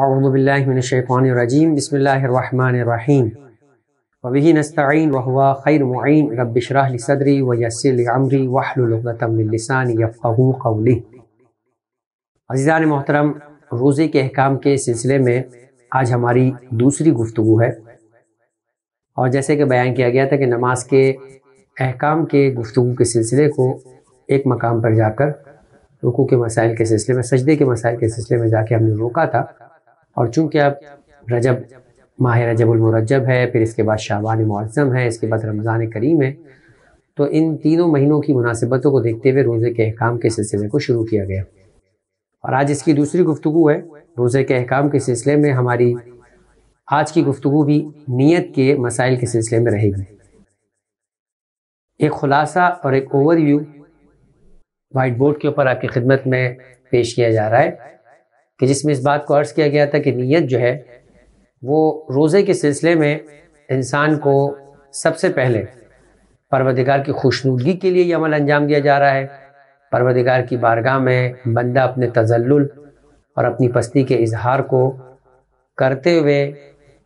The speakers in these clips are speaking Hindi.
अवज़बिल्लिनशैफ़ानरजीम बसमीम वबी नस्तीन वहुआ खैर सदरी वयसरमरी वाहतमिलसानफ़ू कौली अजीज़ान मोहतरम रोज़े के अहकाम के सिलसिले में आज हमारी दूसरी गुफ्तु है और जैसे कि बयान किया गया था कि नमाज के अहकाम के गुफ्तु के सिलसिले को एक मकाम पर जाकर रुकू के मसाइल के सिलसिले में सजदे के मसाइल के सिलसिले में जाके हमने रोका था और चूंकि अब रजब माह रजबुलमरजब है फिर इसके बाद शाबान मुआज़म है इसके बाद रमज़ान करीम है तो इन तीनों महीनों की मुनासिबतों को देखते हुए रोज़े के अहकाम के सिलसिले को शुरू किया गया और आज इसकी दूसरी गुफ्तु है रोज़े के अहकाम के सिलसिले में हमारी आज की गुफ्तु भी नीयत के मसाइल के सिलसिले में रहेगी एक ख़ुलासा और एक ओवरव्यू वाइट बोर्ड के ऊपर आपकी खिदमत में पेश किया जा रहा है कि जिसमें इस बात को अर्ज़ किया गया था कि नीयत जो है वो रोज़े के सिलसिले में इंसान को सबसे पहले परवदिगार की खुशनूदगी के लिए यह अमल अंजाम दिया जा रहा है परवदिगार की बारगाह में बंदा अपने तजल्लुल और अपनी पस्ती के इजहार को करते हुए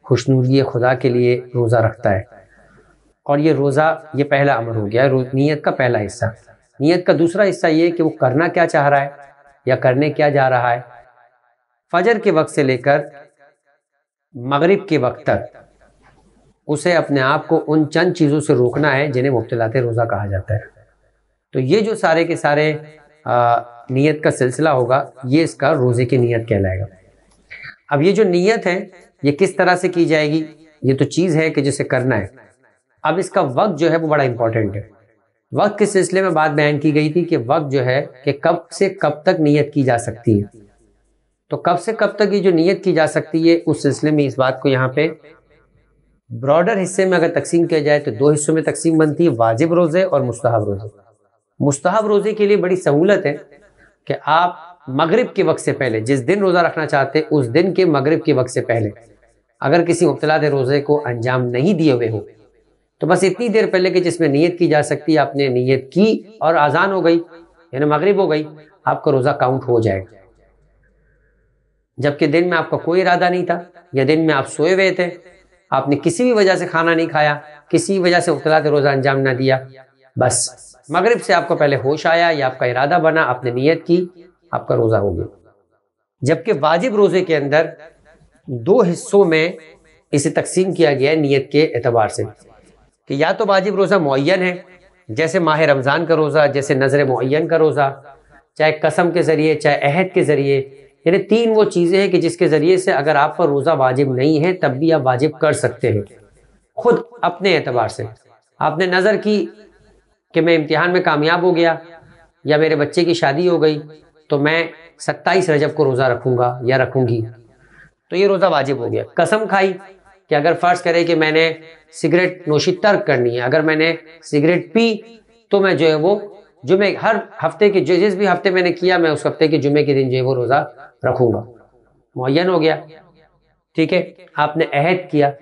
खुशनूदगी खुदा के लिए रोज़ा रखता है और ये रोज़ा ये पहला अमल हो गया नीयत का पहला हिस्सा नीयत का दूसरा हिस्सा ये कि वो करना क्या चाह रहा है या करने क्या जा रहा है फजर के वक्त से लेकर मगरिब के वक्त तक उसे अपने आप को उन चंद चीज़ों से रोकना है जिन्हें मुबतलात रोज़ा कहा जाता है तो ये जो सारे के सारे आ, नीयत का सिलसिला होगा ये इसका रोज़े की नीयत कहलाएगा अब ये जो नीयत है ये किस तरह से की जाएगी ये तो चीज़ है कि जिसे करना है अब इसका वक्त जो है वो बड़ा इम्पॉर्टेंट है वक्त के सिलसिले में बात बयान की गई थी कि वक्त जो है कि कब से कब तक नीयत की जा सकती है तो कब से कब तक ये जो नीयत की जा सकती है उस सिलसिले में इस बात को यहाँ पे ब्रॉडर हिस्से में अगर तकसीम किया जाए तो दो हिस्सों में तकसीम बनती है वाजिब रोज़े और मुस्तहब रोज़े मुस्तहब रोज़े के लिए बड़ी सहूलत है कि आप मगरिब के वक्त से पहले जिस दिन रोज़ा रखना चाहते हैं उस दिन के मगरिब के वक्त से पहले अगर किसी मुबतला रोज़े को अंजाम नहीं दिए हुए हो तो बस इतनी देर पहले कि जिसमें नीयत की जा सकती है आपने नीयत की और आज़ान हो गई यानी मगरिब हो गई आपका रोज़ा काउंट हो जाएगा जबकि दिन में आपका कोई इरादा नहीं था या दिन में आप सोए हुए थे आपने किसी भी वजह से खाना नहीं खाया किसी वजह से उतलाते रोज़ा अंजाम ना दिया बस मगरब से आपको पहले होश आया या आपका इरादा बना आपने नीयत की आपका रोज़ा हो गया जबकि वाजिब रोज़े के अंदर दो हिस्सों में इसे तकसीम किया गया है नीयत के एतबार से कि या तो वाजिब रोज़ा मुन है जैसे माह रमज़ान का रोज़ा जैसे नज़र मुन का रोज़ा चाहे कसम के ज़रिए चाहे अहद के ज़रिए यानी तीन वो चीज़ें हैं कि जिसके ज़रिए से अगर आप पर रोज़ा वाजिब नहीं है तब भी आप वाजिब कर सकते हैं खुद अपने एतबार से आपने नज़र की कि मैं इम्तिहान में कामयाब हो गया या मेरे बच्चे की शादी हो गई तो मैं सत्ताईस रजब को रोज़ा रखूँगा या रखूँगी तो ये रोज़ा वाजिब हो गया कसम खाई कि अगर फ़र्ज़ करे कि मैंने सिगरेट नोशी तर्क करनी है अगर मैंने सिगरेट पी तो मैं जो है वो जुमे हर हफ्ते के जिस भी हफ्ते मैंने किया मैं उस हफ्ते के जुमे के दिन जो है वो रोज़ा रखूंगा मुन हो गया ठीक है आपने अहद किया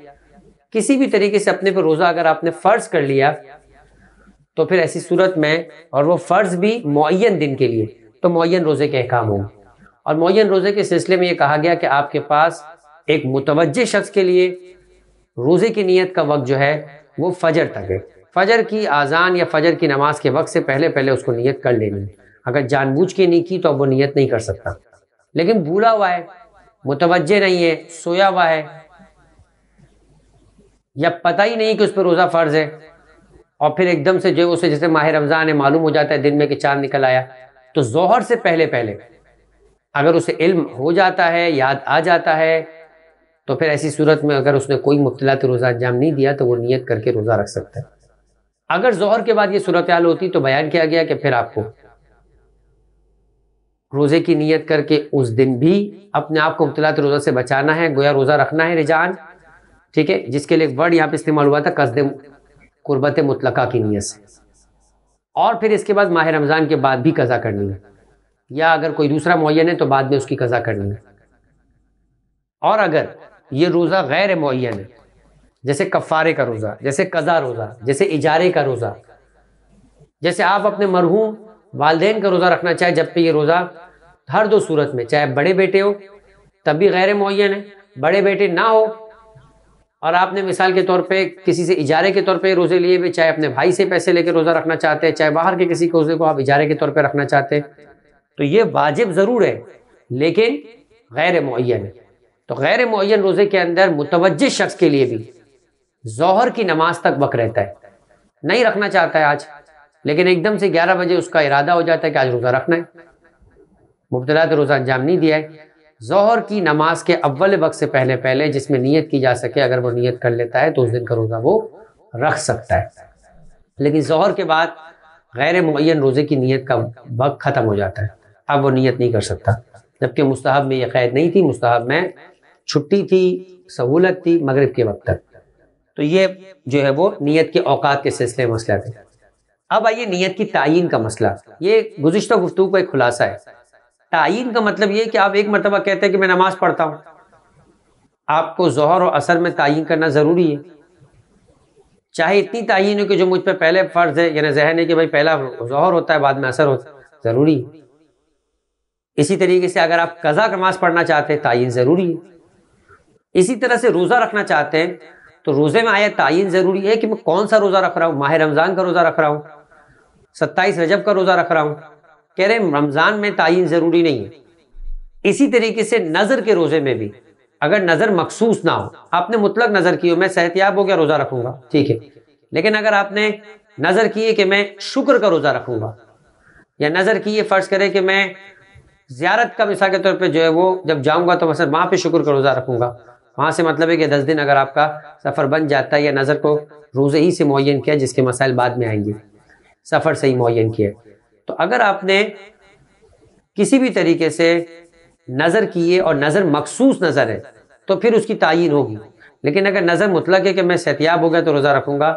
किसी भी तरीके से अपने पर रोज़ा अगर आपने फ़र्ज कर लिया तो फिर ऐसी सूरत में और वो फ़र्ज भी मुन दिन के लिए तो मुन रोज़े के अहकाम होंगे और मुन रोज़े के सिलसिले में ये कहा गया कि आपके पास एक मुतवजह शख्स के लिए रोज़े की नीयत का वक्त जो है वो फजर तक है फजर की आज़ान या फजर की नमाज के वक्त से पहले पहले उसको नीयत कर लेनी है अगर जानबूझ के नहीं की तो अब वो नीयत नहीं कर सकता लेकिन भूला हुआ है मुतवजे नहीं है सोया हुआ है या पता ही नहीं कि उस पर रोज़ा फ़र्ज़ है और फिर एकदम से जो उसे जैसे माह रमज़ान है मालूम हो जाता है दिन में कि चांद निकल आया तो जोहर से पहले पहले अगर उसे इल्म हो जाता है याद आ जाता है तो फिर ऐसी सूरत में अगर उसने कोई मुबतला तो रोज़ा अंजाम नहीं दिया तो वो नीयत करके रोज़ा रख सकता है अगर जहर के बाद ये सूरत हाल होती तो बयान किया गया कि फिर आपको रोज़े की नीयत करके उस दिन भी अपने आप को मुबतला रोज़ा से बचाना है गोया रोज़ा रखना है रिजान ठीक है जिसके लिए वर्ड यहाँ पे इस्तेमाल हुआ था कसद कुर्बत मुतलका की नीयत से और फिर इसके बाद माह रमज़ान के बाद भी कज़ा करनी है या अगर कोई दूसरा मुन है तो बाद में उसकी कज़ा करनी है और अगर ये रोज़ा गैर मुन है जैसे कफ़ारे का रोज़ा जैसे कज़ा रोज़ा जैसे इजारे का रोज़ा जैसे आप अपने मरहूम वालदेन का रोज़ा रखना चाहे जब पे ये रोज़ा हर दो सूरत में चाहे बड़े बेटे हो तब भी गैर मुन है बड़े बेटे ना हो और आपने मिसाल के तौर पे किसी से इजारे के तौर पे रोज़े लिए भी चाहे अपने भाई से पैसे लेके रोज़ा रखना चाहते हैं चाहे बाहर के किसी रोज़े को आप इजारे के तौर पे रखना चाहते हैं तो ये वाजिब ज़रूर है लेकिन गैर मुन है तो गैर मुन रोज़े के अंदर मुतवज शख्स के लिए भी जहर की नमाज तक वक रहता है नहीं रखना चाहता है आज लेकिन एकदम से ग्यारह बजे उसका इरादा हो जाता है कि आज रोज़ा रखना है मुबतला तो रोज़ा अंजाम नहीं दिया है जहर की नमाज के अव्वल वक्त से पहले पहले जिसमें नीयत की जा सके अगर वो नीयत कर लेता है तो उस दिन का रोज़ा वो रख सकता है लेकिन जहर के बाद गैर मुन रोज़े की नीयत का वक्त ख़त्म हो जाता है अब वो नीयत नहीं कर सकता जबकि मुस्तहब में यह कैद नहीं थी मुस्तहब में छुट्टी थी सहूलत थी मगरब के वक्त तक तो ये जो है वो नीयत के औकात के सिलसिले मसला थे अब आइए नीयत की तयन का मसला ये गुजशत गुफ्तु का एक खुलासा है तयन का मतलब ये कि आप एक मरतबा कहते हैं कि मैं नमाज पढ़ता हूँ आपको जहर और असर में तयन करना ज़रूरी है चाहे इतनी तयन हो कि जो मुझ पर पहले फ़र्ज़ है यानी जहन है कि भाई पहला जहर होता है बाद में असर होता है ज़रूरी है इसी तरीके से अगर आप कज़ा नमाज पढ़ना चाहते हैं तयन ज़रूरी है इसी तरह से रोज़ा रखना चाहते हैं तो रोज़े में आया तयन ज़रूरी है कि मैं कौन सा रोज़ा रख रहा हूँ माह रमज़ान का रोज़ा रख रहा हूँ सत्ताईस रजब का रोज़ा रख रहा हूँ कह रहे रमज़ान में तयन ज़रूरी नहीं है इसी तरीके से नज़र के रोज़े में भी अगर नज़र मखसूस ना हो आपने मुतलक नज़र की हो मैं सेहतियाब हो गया रोज़ा रखूंगा ठीक है लेकिन अगर आपने नज़र की है कि मैं शुक्र का रोज़ा रखूंगा या नज़र की है फ़र्ज़ करे कि मैं ज्यारत का मिसाल के तौर पर जो है वो जब जाऊँगा तो मैं वहां पर शुक्र का रोज़ा रखूंगा वहां से मतलब है कि दस दिन अगर आपका सफ़र बन जाता है या नज़र को रोज़े ही से मुन किया जिसके मसाइल बाद में आएंगे सफ़र से ही मुन किया तो अगर आपने किसी भी तरीके से नज़र की है और नज़र मखसूस नज़र है तो फिर उसकी तयन होगी लेकिन अगर नज़र मुतलक है कि मैं सहतियाब हो गया तो रोज़ा रखूँगा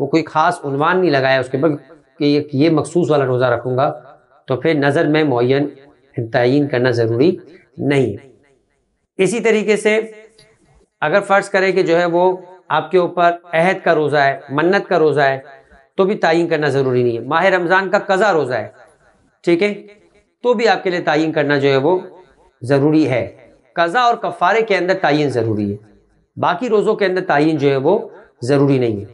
वो कोई ख़ास उनवान नहीं लगाया उसके बाद कि ये, मखसूस वाला रोज़ा रखूँगा तो फिर नज़र में मुन तयन करना ज़रूरी नहीं है इसी तरीके से अगर फ़र्ज़ करें कि जो है वो आपके ऊपर अहद का रोज़ा है मन्नत का रोज़ा है तो भी तयन करना ज़रूरी नहीं है माह रमज़ान का कज़ा रोज़ा है ठीक है तो भी आपके लिए तयन करना जो है वो ज़रूरी है कज़ा और कफ़ारे के अंदर तयन ज़रूरी है बाकी रोज़ों के अंदर तयन जो है वो ज़रूरी नहीं है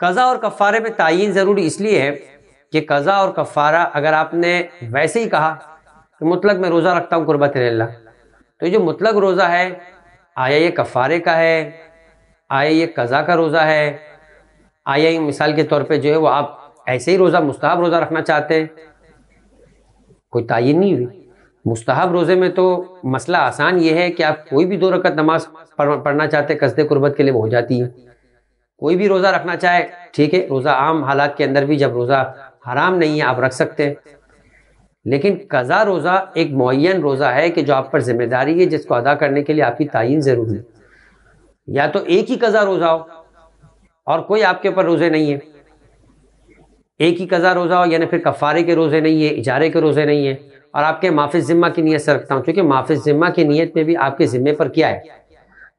कज़ा और कफ़ारे में तयन ज़रूरी इसलिए है कि कज़ा और कफ़ारा अगर आपने वैसे ही कहा कि तो मुतलक मैं रोज़ा रखता हूँ कुर्बत तो जो मुतलक रोज़ा है आया ये कफ़ारे का है आया ये कज़ा का रोज़ा है आया मिसाल के तौर पे जो है वो आप ऐसे ही रोज़ा मुस्ताहब रोज़ा रखना चाहते हैं कोई तयन नहीं हुई मुस्ताहब रोज़े में तो मसला आसान ये है कि आप कोई भी दो रकत नमाज पढ़ना चाहते हैं कसद कुर्बत के लिए हो जाती है कोई भी रोज़ा रखना चाहे ठीक है रोज़ा आम हालात के अंदर भी जब रोज़ा हराम नहीं है आप रख सकते हैं लेकिन कज़ा रोज़ा एक मुन रोज़ा है कि जो आप पर जिम्मेदारी है जिसको अदा करने के लिए आपकी तयन ज़रूरी है या तो एक ही कज़ा रोज़ा हो और कोई आपके ऊपर रोज़े नहीं है एक ही कज़ा रोज़ा हो यानी फिर कफ़ारे के रोज़े नहीं है इजारे के रोज़े नहीं है और आपके माफ़ ज़िम्मा की नीयत से रखता हूँ क्योंकि माफिस ज़िम्मा की नीयत में भी आपके ज़िम्मे पर क्या है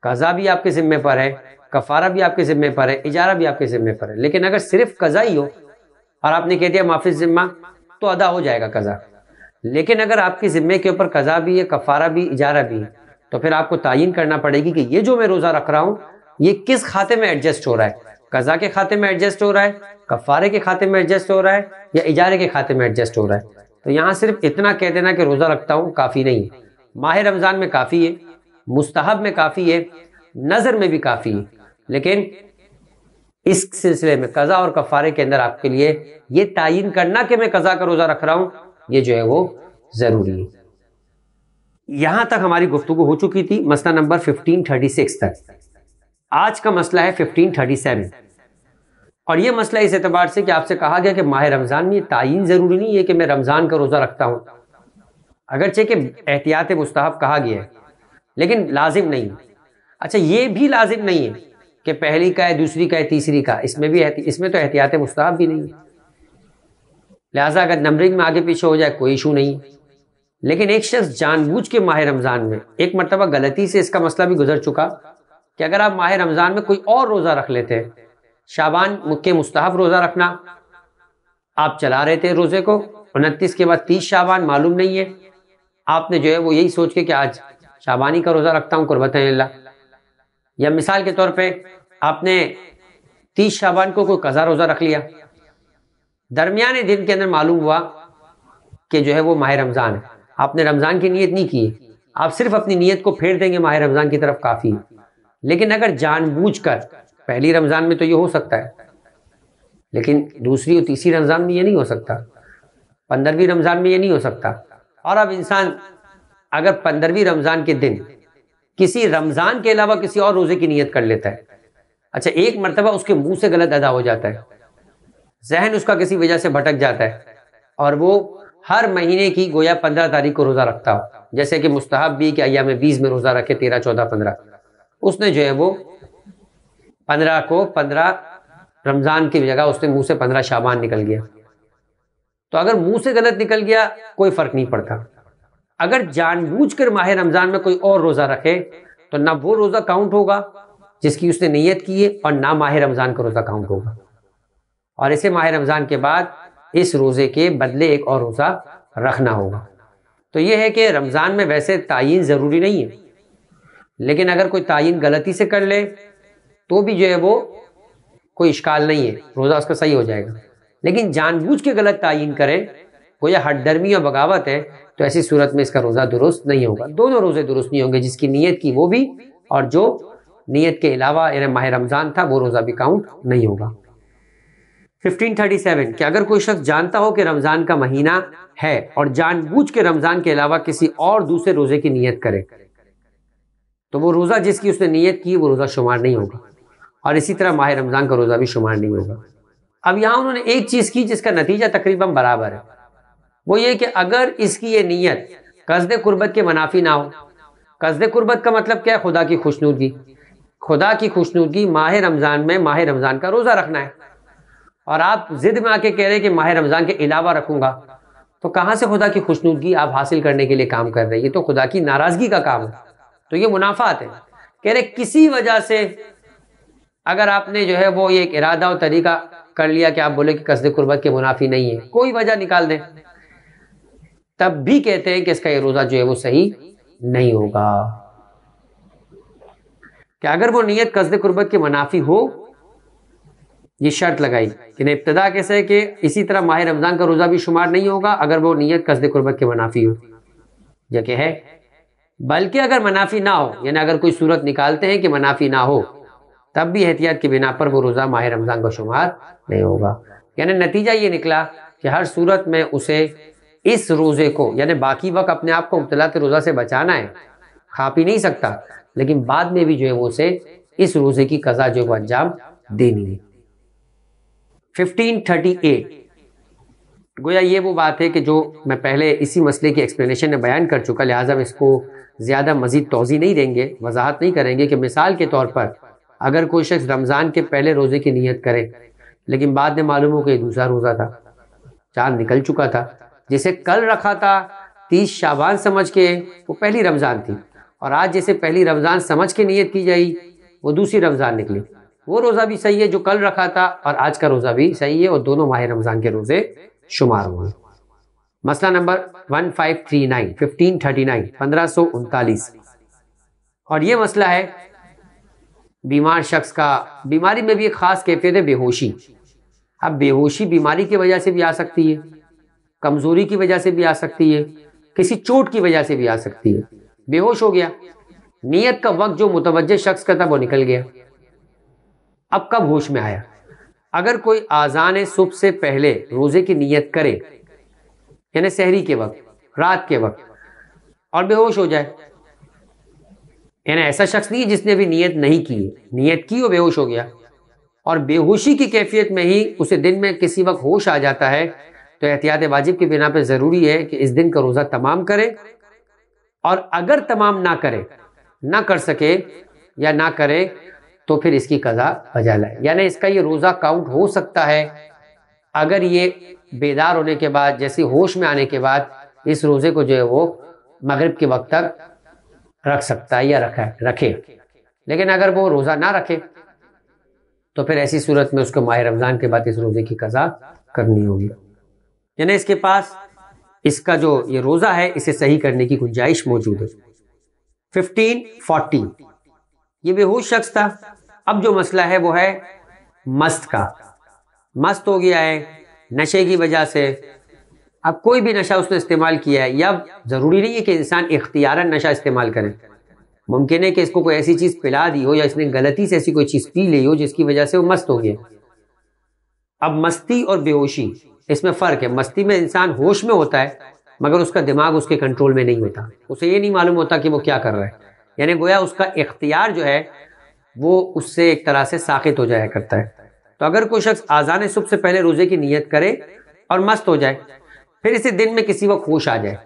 कज़ा भी आपके ज़िम्मे पर है कफ़ारा भी आपके ज़िम्मे पर है इजारा भी आपके ज़िम्मे पर है लेकिन अगर सिर्फ कज़ा ही हो और आपने कह दिया माफ़ ज़िम्मा तो अदा हो जाएगा कज़ा लेकिन अगर आपके ज़िम्मे के ऊपर कज़ा भी है कफ़ारा भी इजारा भी तो फिर आपको तयन करना पड़ेगी कि ये जो मैं रोज़ा रख रहा हूँ ये किस खाते में एडजस्ट हो रहा है कजा के खाते में एडजस्ट हो रहा है कफारे के खाते में एडजस्ट हो रहा है या इजारे के खाते में एडजस्ट हो रहा है तो यहाँ सिर्फ इतना कह देना कि रोज़ा रखता हूँ काफ़ी नहीं है माह रमज़ान में काफ़ी है मुस्तहब में काफ़ी है नज़र में भी काफ़ी है लेकिन इस सिलसिले में कज़ा और कफारे के अंदर आपके लिए ये तयन करना कि मैं कज़ा का रोज़ा रख रहा हूँ ये जो है वो ज़रूरी है यहाँ तक हमारी गुफ्तु हो चुकी थी मसला नंबर फिफ्टीन थर्टी सिक्स तक आज का मसला है 1537 और ये मसला इस एतबार से कि आपसे कहा गया कि माह रमज़ान में तयन ज़रूरी नहीं है कि मैं रमज़ान का रोज़ा रखता हूँ अगरचे कि एहतियात मुस्ताहब कहा गया है लेकिन लाजिम नहीं अच्छा ये भी लाजिम नहीं है कि पहली का है दूसरी का है तीसरी का इसमें भी इसमें तो एहतियात मुस्ताहब भी नहीं है लिहाजा अगर नंबरिंग में आगे पीछे हो जाए कोई इशू नहीं लेकिन एक शख्स जानबूझ के माह रमज़ान में एक मरतबा गलती से इसका मसला भी गुजर चुका कि अगर आप माह रमज़ान में कोई और रोज़ा रख लेते शाबान के मुस्तहफ़ रोज़ा रखना आप चला रहे थे रोज़े को उनतीस के बाद तीस शाबान मालूम नहीं है आपने जो है वो यही सोच के कि आज शाबानी का रोज़ा रखता हूँ कुर्बत या मिसाल के तौर पे आपने तीस शाबान को कोई कज़ा रोज़ा रख लिया दरमियाने दिन के अंदर मालूम हुआ कि जो है वो माह रमज़ान है आपने रमज़ान की नीयत नहीं की आप सिर्फ अपनी नीयत को फेर देंगे माह रमज़ान की तरफ काफ़ी है लेकिन अगर जानबूझकर पहली रमज़ान में तो ये हो सकता है लेकिन दूसरी और तीसरी रमज़ान में ये नहीं हो सकता पंद्रहवीं रमज़ान में ये नहीं हो सकता और अब इंसान अगर पंद्रहवीं रमज़ान के दिन किसी रमज़ान के अलावा किसी और रोज़े की नीयत कर लेता है अच्छा एक मरतबा उसके मुंह से गलत अदा हो जाता है जहन उसका किसी वजह से भटक जाता है और वो हर महीने की गोया पंद्रह तारीख को रोज़ा रखता हो जैसे कि मुस्ताहब भी कि अयाम बीस में रोज़ा रखे तेरह चौदह पंद्रह उसने जो है वो पंद्रह को पंद्रह रमजान की जगह उसने मुंह से पंद्रह शाबान निकल गया तो अगर मुंह से गलत निकल गया कोई फर्क नहीं पड़ता अगर जानबूझकर माह रमजान में कोई और रोजा रखे तो ना वो रोजा काउंट होगा जिसकी उसने नीयत की है और ना माह रमजान का रोजा काउंट होगा और इसे माह रमजान के बाद इस रोजे के बदले एक और रोजा रखना होगा तो यह है कि रमजान में वैसे तयन जरूरी नहीं है लेकिन अगर कोई तयन गलती से कर ले तो भी जो है वो कोई इश्काल नहीं है रोज़ा उसका सही हो जाएगा लेकिन जानबूझ के गलत तयन करें या हटदर्मी और बगावत है तो ऐसी सूरत में इसका रोज़ा दुरुस्त नहीं होगा दोनों रोज़े दुरुस्त नहीं होंगे जिसकी नीयत की वो भी और जो नीयत के अलावा यानी माह रमज़ान था वो रोज़ा भी काउंट नहीं होगा 1537 कि अगर कोई शख्स जानता हो कि रमज़ान का महीना है और जानबूझ के रमज़ान के अलावा किसी और दूसरे रोज़े की नीयत करे तो वो रोज़ा जिसकी उसने नीयत की वो रोज़ा शुमार नहीं होगा और इसी तरह माह रमज़ान का रोज़ा भी शुमार नहीं होगा अब यहाँ उन्होंने एक चीज़ की जिसका नतीजा तकरीबन बराबर है वो ये कि अगर इसकी ये नीयत कसद कुर्बत के मुनाफी ना हो कसद कुर्बत का मतलब क्या है खुदा की खुशनूदगी खुदा की खुशनूदगी माह रमज़ान में माह रमज़ान का रोज़ा रखना है और आप ज़िद में आके कह रहे हैं कि माह रमज़ान के अलावा रखूँगा तो कहाँ से खुदा की खुशनूदगी आप हासिल करने के लिए काम कर रहे हैं ये तो खुदा की नाराज़गी का काम है तो ये मुनाफात है कह रहे किसी वजह से अगर आपने जो है वो ये एक इरादा और तरीका कर लिया कि आप बोले कि कसद कुर्बत के मुनाफी नहीं है कोई वजह निकाल दें तब भी कहते हैं कि इसका ये रोज़ा जो है वो सही नहीं होगा कि अगर वो नीयत कसद कुर्बत के मुनाफी हो ये शर्त लगाई कि नहीं इब्तदा कैसे कि इसी तरह माह रमज़ान का रोज़ा भी शुमार नहीं होगा अगर वो नीयत कसद कुर्बत के मुनाफी हो यह है बल्कि अगर मुनाफी ना हो यानी अगर कोई सूरत निकालते हैं कि मुनाफी ना हो तब भी एहतियात की बिना पर वो रोज़ा माह रमज़ान का शुमार नहीं होगा यानी नतीजा ये निकला कि हर सूरत में उसे इस रोज़े को यानी बाकी वक्त अपने आप को के रोज़ा से बचाना है खा पी नहीं सकता लेकिन बाद में भी जो है वो उसे इस रोज़े की कज़ा जो है अंजाम देनी है फिफ्टीन थर्टी एट गोया ये वो बात है कि जो मैं पहले इसी मसले की एक्सप्लेनेशन में बयान कर चुका लिहाजा मैं इसको ज़्यादा मज़ीद तोज़ी नहीं देंगे वजाहत नहीं करेंगे कि मिसाल के तौर पर अगर कोई शख्स रमज़ान के पहले रोज़े की नीयत करे लेकिन बाद में मालूम हो कि दूसरा रोज़ा था चांद निकल चुका था जिसे कल रखा था तीस शाबान समझ के वो पहली रमज़ान थी और आज जैसे पहली रमज़ान समझ के नीयत की जाई वो दूसरी रमज़ान निकली वो रोज़ा भी सही है जो कल रखा था और आज का रोज़ा भी सही है और दोनों माह रमज़ान के रोज़े शुमार हुए मसला नंबर 1539 1539 1539 और ये मसला है बीमार शख्स का बीमारी में भी एक खास कैफियत है बेहोशी अब बेहोशी बीमारी की वजह से भी आ सकती है कमज़ोरी की वजह से भी आ सकती है किसी चोट की वजह से भी आ सकती है बेहोश हो गया नियत का वक्त जो मुतवजह शख्स का था वो निकल गया अब कब होश में आया अगर कोई आज़ान सुबह से पहले रोज़े की नियत करे यानी शहरी के वक्त रात के वक्त और बेहोश हो जाए यानी ऐसा शख्स नहीं है जिसने अभी नियत नहीं की नियत की और बेहोश हो गया और बेहोशी की कैफियत में ही उसे दिन में किसी वक्त होश आ जाता है तो एहतियात वाजिब की बिना पर ज़रूरी है कि इस दिन का रोज़ा तमाम करे और अगर तमाम ना करे ना कर सके या ना करे तो फिर इसकी कज़ा बजा लाए यानी इसका ये रोज़ा काउंट हो सकता है अगर ये बेदार होने के बाद जैसे होश में आने के बाद इस रोज़े को जो है वो मगरिब के वक्त तक रख सकता है या रखा रखे लेकिन अगर वो रोज़ा ना रखे तो फिर ऐसी सूरत में उसको माह रमज़ान के बाद इस रोज़े की कज़ा करनी होगी यानी इसके पास इसका जो ये रोज़ा है इसे सही करने की गुंजाइश मौजूद है फिफ्टीन फोर्टीन ये बेहोश शख्स था अब जो मसला है वो है मस्त का मस्त हो गया है नशे की वजह से अब कोई भी नशा उसने इस्तेमाल किया है या ज़रूरी नहीं है कि इंसान इख्तियारा नशा इस्तेमाल करे मुमकिन है कि इसको कोई ऐसी चीज़ पिला दी हो या इसने गलती से ऐसी कोई चीज़ पी ली हो जिसकी वजह से वो मस्त हो गया अब मस्ती और बेहोशी इसमें फ़र्क है मस्ती में इंसान होश में होता है मगर उसका दिमाग उसके कंट्रोल में नहीं होता उसे ये नहीं मालूम होता कि वो क्या कर रहा है यानी गोया उसका इख्तियार जो है वो उससे एक तरह से साखित हो जाया करता है तो अगर कोई शख्स आजान सुबह से पहले रोजे की नीयत करे और मस्त हो जाए फिर इसे दिन में किसी वक्त होश आ जाए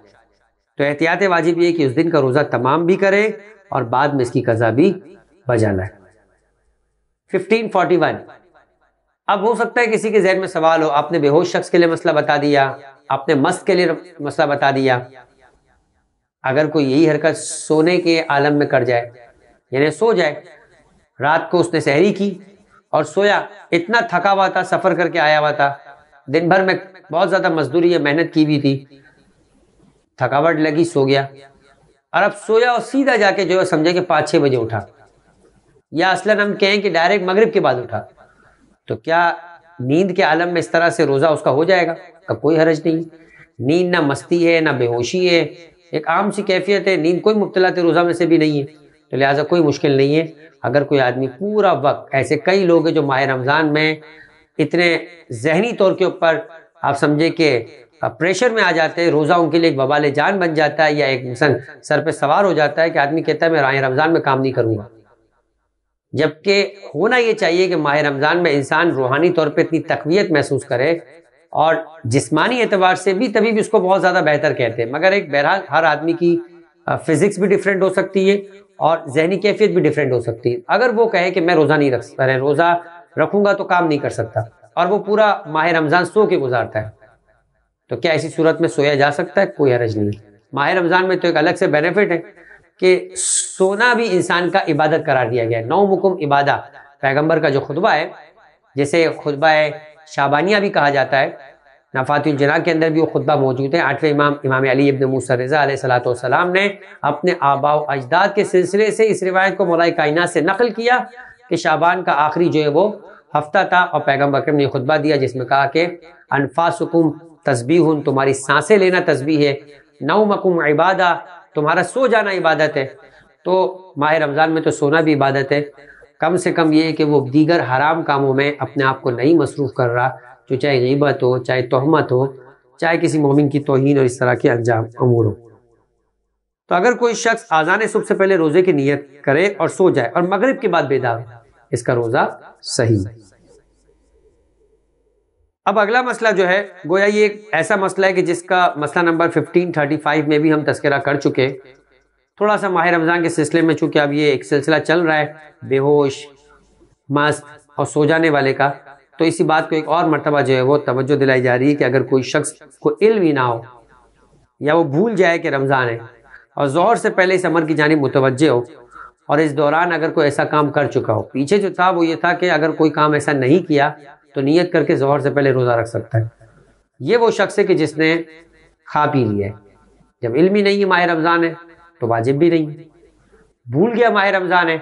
तो एहतियात वाजिब यह कि उस दिन का रोज़ा तमाम भी करे और बाद में इसकी कज़ा भी बजा लाए फिफ्टीन फोर्टी वन अब हो सकता है किसी के जहन में सवाल हो आपने बेहोश शख्स के लिए मसला बता दिया आपने मस्त के लिए मसला बता दिया अगर कोई यही हरकत सोने के आलम में कर जाए यानी सो जाए रात को उसने सहरी की और सोया इतना थका हुआ था सफर करके आया हुआ था दिन भर में बहुत ज्यादा मजदूरी है मेहनत की भी थी थकावट लगी सो गया और अब सोया और सीधा जाके जो है समझे कि पाँच छः बजे उठा या असलन हम कहें कि डायरेक्ट मगरिब के बाद उठा तो क्या नींद के आलम में इस तरह से रोज़ा उसका हो जाएगा का कोई हरज नहीं नींद ना मस्ती है ना बेहोशी है एक आम सी कैफियत है नींद कोई मुबतला रोज़ा में से भी नहीं है तो लिहाजा कोई मुश्किल नहीं है अगर कोई आदमी पूरा वक्त ऐसे कई लोग हैं जो माह रमज़ान में इतने जहनी तौर के ऊपर आप समझे कि प्रेशर में आ जाते हैं रोज़ा उनके लिए एक बबाल जान बन जाता है या एक मिसन सर पे सवार हो जाता है कि आदमी कहता है मैं राह रमज़ान में काम नहीं करूँगा जबकि होना ये चाहिए कि माह रमज़ान में इंसान रूहानी तौर पर इतनी तकवीत महसूस करे और जिसमानी एतबार से भी तभी भी उसको बहुत ज़्यादा बेहतर कहते हैं मगर एक बहरहाल हर आदमी की फिज़िक्स भी डिफरेंट हो सकती है और जहनी कैफियत भी डिफरेंट हो सकती है अगर वो कहे कि मैं रोज़ा नहीं रख सकता रोज़ा रखूंगा तो काम नहीं कर सकता और वो पूरा माह रमज़ान सो के गुजारता है तो क्या ऐसी सूरत में सोया जा सकता है कोई हरज नहीं माह रमज़ान में तो एक अलग से बेनिफिट है कि सोना भी इंसान का इबादत करार दिया गया है नौ मुकुम इबादा पैगम्बर का जो खुतबा है जैसे खुतबा शाबानिया भी कहा जाता है नफातुलजना के अंदर भी वो खुतबा मौजूद है आठवें इमाम इमाम अली इबन मूसा रजा सलाम ने अपने आबाव अजदाद के सिलसिले से इस रिवायत को मौलाई कायनात से नकल किया कि शाबान का आखिरी जो है वो हफ्ता था और पैगम बकरम ने खुतबा दिया जिसमें कहा कि तस्बी तस्बीह तुम्हारी सांसें लेना तस्बीह है नौ मकुम इबादा तुम्हारा सो जाना इबादत है तो माह रमज़ान में तो सोना भी इबादत है कम से कम ये है कि वो दीगर हराम कामों में अपने आप को नहीं मसरूफ़ कर रहा जो चाहे गीबत हो चाहे तहमत हो चाहे किसी मोमिन की तोहन और इस तरह के अंजाम अमूर हो तो अगर कोई शख्स आजान सुबह से पहले रोज़े की नीयत करे और सो जाए और मगरब के बाद बेदार इसका रोज़ा सही अब अगला मसला जो है गोया ये एक ऐसा मसला है कि जिसका मसला नंबर 1535 में भी हम तस्करा कर चुके थोड़ा सा माहिर रमज़ान के सिलसिले में चूंकि अब ये एक सिलसिला चल रहा है बेहोश मस्त और सो जाने वाले का तो इसी बात को एक और मरतबा जो है वो तवज्जो दिलाई जा रही है कि अगर कोई शख्स को इल्म ही ना हो या वो भूल जाए कि रमज़ान है और ज़ोहर से पहले इस अमर की जानब मुतवजह हो और इस दौरान अगर कोई ऐसा काम कर चुका हो पीछे जो था वो ये था कि अगर कोई काम ऐसा नहीं किया तो नीयत करके जहर से पहले रोज़ा रख सकता है ये वो शख्स है कि जिसने खा पी लिया है जब इलमी नहीं है माह रमज़ान है तो वाजिब भी नहीं भूल गया माह रमज़ान है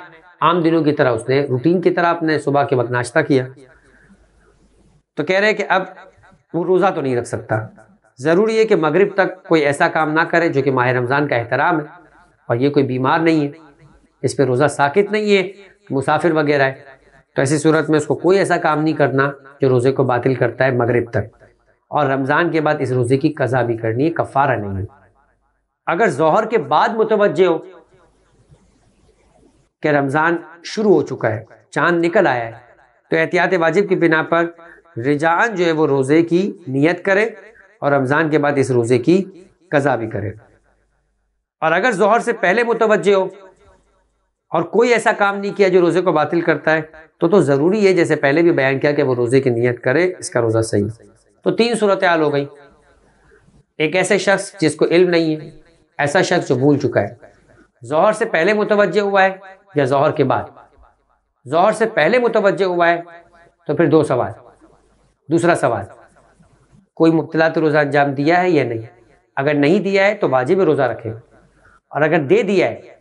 आम दिनों की तरह उसने रूटीन की तरह अपने सुबह के वक्त नाश्ता किया तो कह रहे हैं कि अब वो रोज़ा तो नहीं रख सकता ज़रूरी है कि मगरिब तक कोई ऐसा काम ना करे जो कि माह रमज़ान का एहतराम है और ये कोई बीमार नहीं है इस पर रोज़ा साकित नहीं है मुसाफिर वगैरह है तो ऐसी सूरत में उसको कोई ऐसा काम नहीं करना जो रोज़े को बातिल करता है मगरिब तक और रमज़ान के बाद इस रोज़े की कज़ा भी करनी है कफ़ारा नहीं है अगर जहर के बाद मुतवजह हो कि रमज़ान शुरू हो चुका है चांद निकल आया है तो एहतियात वाजिब की बिना पर रिजान जो है वो रोज़े की नीयत करे और रमज़ान के बाद इस रोज़े की कज़ा भी करे और अगर जहर से पहले मुतवजह हो और कोई ऐसा काम नहीं किया जो रोज़े को बातिल करता है तो तो ज़रूरी है जैसे पहले भी बयान किया कि वो रोज़े की नीयत करे इसका रोज़ा सही तो तीन सूरत हाल हो गई एक ऐसे शख्स जिसको इल्म नहीं है ऐसा शख्स जो भूल चुका है जहर से पहले मुतवजह हुआ है या जहर के बाद जहर से पहले मुतवजह हुआ है तो फिर दो सवाल दूसरा सवाल कोई मुबतला तो रोज़ा अंजाम दिया है या नहीं अगर नहीं दिया है तो वाजिब रोज़ा रखे और अगर दे दिया है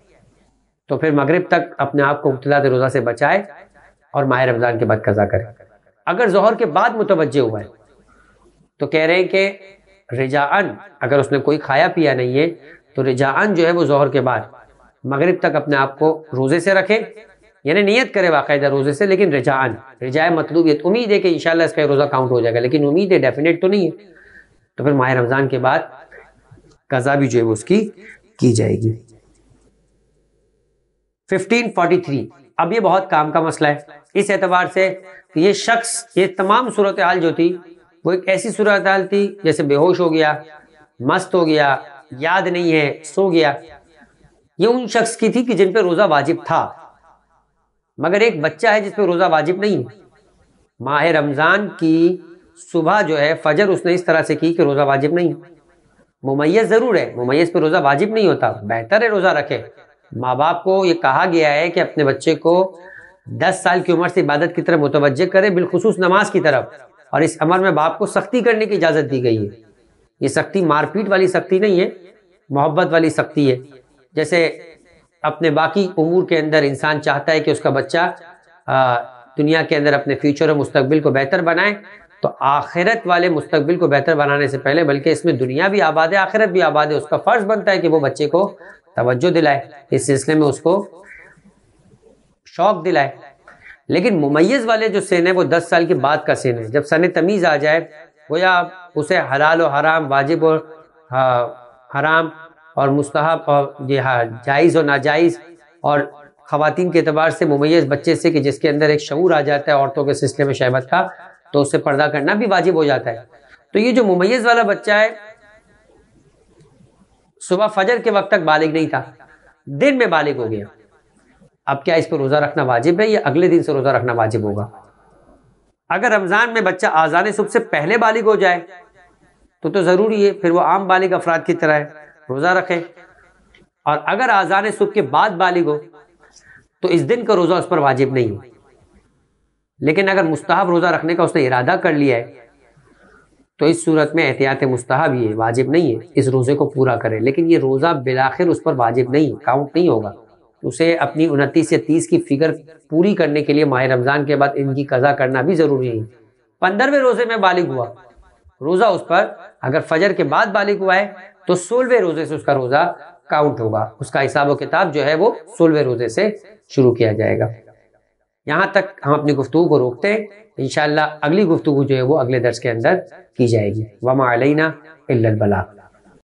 तो फिर मगरब तक अपने आप को मुबतला रोज़ा से बचाए और माह रमज़ान के बाद कज़ा करें अगर जहर के बाद मुतवजह हुआ है तो कह रहे हैं कि रिजा अगर उसने कोई खाया पिया नहीं है तो रिजा जो है वो जहर के बाद मगरब तक अपने आप को रोज़े से रखें यानी नियत करे बाकायदा रोज़े से लेकिन रिजाय मतलूब मतलूबियत तो उम्मीद है कि इन इसका रोज़ा काउंट हो जाएगा लेकिन उम्मीद है डेफिनेट तो नहीं है तो फिर माह रमज़ान के बाद कज़ा भी जो है उसकी की जाएगी 1543 अब ये बहुत काम का मसला है इस एतबार से कि ये शख्स ये तमाम सूरत हाल जो थी वो एक ऐसी सूरत हाल थी जैसे बेहोश हो गया मस्त हो गया याद नहीं है सो गया ये उन शख्स की थी कि जिन पर रोज़ा वाजिब था मगर एक बच्चा है जिसपे रोज़ा वाजिब नहीं है माह रमज़ान की सुबह जो है फजर उसने इस तरह से की कि रोज़ा वाजिब नहीं है ज़रूर है मुमैज़ पे रोज़ा वाजिब नहीं होता बेहतर है रोज़ा रखे माँ बाप को ये कहा गया है कि अपने बच्चे को दस साल की उम्र से इबादत की तरफ मुतवजह करें बिलखसूस नमाज की तरफ और इस अमर में बाप को सख्ती करने की इजाज़त दी गई है ये सख्ती मारपीट वाली सख्ती नहीं है मोहब्बत वाली सख्ती है जैसे अपने बाकी उमूर के अंदर इंसान चाहता है कि उसका बच्चा दुनिया के अंदर अपने फ्यूचर और मुस्तबिल को बेहतर बनाए तो आखिरत वाले मुस्तबिल को बेहतर बनाने से पहले बल्कि इसमें दुनिया भी आबाद है आखिरत भी आबाद है उसका फ़र्ज़ बनता है कि वो बच्चे को तोज्जो दिलाए इस सिलसिले में उसको शौक दिलाए लेकिन मुमैज़ वाले जो सेन है वो दस साल के बाद का सेन है जब सन तमीज़ आ जाए वो या उसे हलाल और हराम वाजिब और हराम और मुस्तहब और ये हाँ जायज़ और नाजायज़ और ख़वान के अतबार से मुमैस बच्चे से कि जिसके अंदर एक शूर आ जाता है औरतों के सिलसिले में शहबत का तो उससे पर्दा करना भी वाजिब हो जाता है तो ये जो मुमैस वाला बच्चा है सुबह फजर के वक्त तक बालिग नहीं था दिन में बालिग हो गया अब क्या इस पर रोज़ा रखना वाजिब है या अगले दिन से रोज़ा रखना वाजिब होगा अगर रमज़ान में बच्चा आज़ान सबसे से पहले बालिग हो जाए तो तो ज़रूरी है फिर वो आम बालिग अफराद की तरह है रोज़ा रखे और अगर आज़ान सुबह के बाद बालिग हो तो इस दिन का रोज़ा उस पर वाजिब नहीं हो लेकिन अगर मुस्ताहब रोज़ा रखने का उसने इरादा कर लिया है तो इस सूरत में एहतियात मुस्ताहब ये वाजिब नहीं है इस रोज़े को पूरा करें लेकिन ये रोज़ा बिलाखिर उस पर वाजिब नहीं काउंट नहीं होगा उसे अपनी उनतीस या तीस की फिगर पूरी करने के लिए माह रमज़ान के बाद इनकी कज़ा करना भी ज़रूरी है पंद्रहवें रोज़े में बालिग हुआ रोज़ा उस पर अगर फजर के बाद बालिक हुआ है तो सोलहवें रोज़े से उसका रोज़ा काउंट होगा उसका हिसाब किताब जो है वो सोलहवें रोज़े से शुरू किया जाएगा यहाँ तक हम अपनी गुफ्तु को रोकते हैं इन अगली गुफ्तु जो है वो अगले दर्ज के अंदर की जाएगी वमा अलैना इल्लल बला